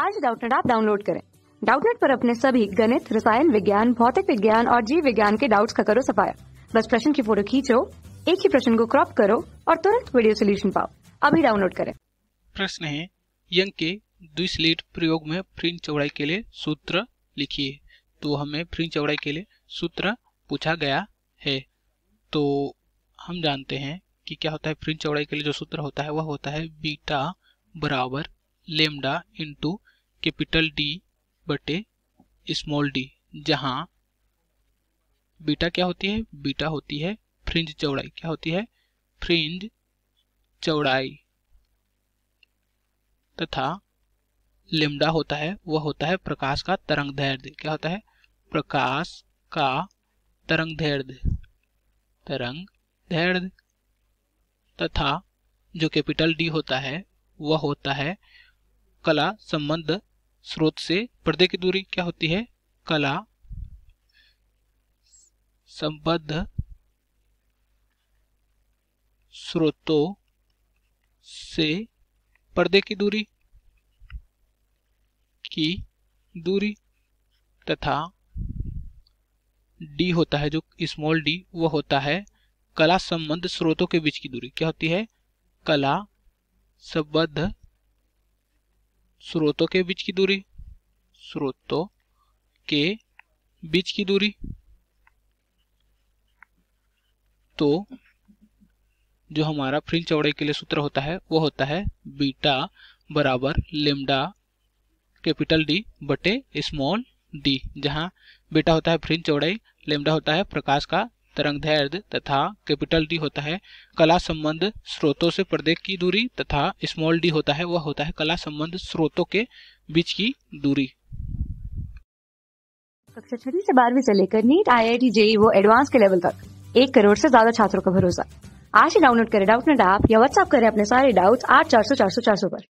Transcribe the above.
आज डाउटनेट आप डाउनलोड करें डाउटनेट पर अपने सभी गणित रसायन विज्ञान भौतिक विज्ञान और जीव विज्ञान के डाउट्स का करो सफाया बस प्रश्न की फोटो खींचो एक ही प्रश्न को क्रॉप करो और तुरंत वीडियो सोल्यूशन पाओ अभी डाउनलोड करें प्रश्न है यंग के द्विसलीट प्रयोग में फ्रिंज चौड़ाई के लिए सूत्र लिखिए तो हमें फ्रिंज चौड़ाई के लिए सूत्र पूछा गया है तो हम जानते हैं कि क्या होता है फ्रिंज चौड़ाई के लिए जो सूत्र होता है वह होता है बीटा बराबर लेमडा इंटू कैपिटल डी बटे स्मॉल डी जहां बीटा क्या होती है बीटा होती है फ्रिंज चौड़ाई क्या होती है फ्रिंज चौड़ाई तथा लेमडा होता है वह होता है प्रकाश का तरंग दैर्ध्य क्या होता है प्रकाश का तरंग दैर्ध्य तरंग दैर्ध्य तथा जो कैपिटल डी होता है वह होता है कला संबंध स्रोत से पर्दे की दूरी क्या होती है कला संबद्ध स्रोतों से पर्दे की दूरी की दूरी तथा डी होता है जो स्मॉल डी वह होता है कला संबंध स्रोतों के बीच की दूरी क्या होती है कला संबद्ध स्रोतों के बीच की दूरी स्रोतों के बीच की दूरी तो जो हमारा फ्रिंज चौड़ाई के लिए सूत्र होता है वो होता है बीटा बराबर लेमडा कैपिटल डी बटे स्मॉल डी जहां बीटा होता है फ्रिंज चौड़ाई लेमडा होता है प्रकाश का तरंगदैर्ध तथा कैपिटल डी होता है कला संबंध स्रोतों से पर्दे की दूरी तथा स्मॉल डी होता है वह होता है कला संबंध स्रोतों के बीच की दूरी कक्षा छठी से बारहवीं से लेकर NEET I I T JEE वो एडवांस के लेवल तक एक करोड़ से ज्यादा छात्रों का भरोसा आज ही डाउनलोड करें डाउट नेट ऐप या व्हाट्सएप करें अपने सारे डाउट्स आठ चार सौ चार सौ चार सौ पर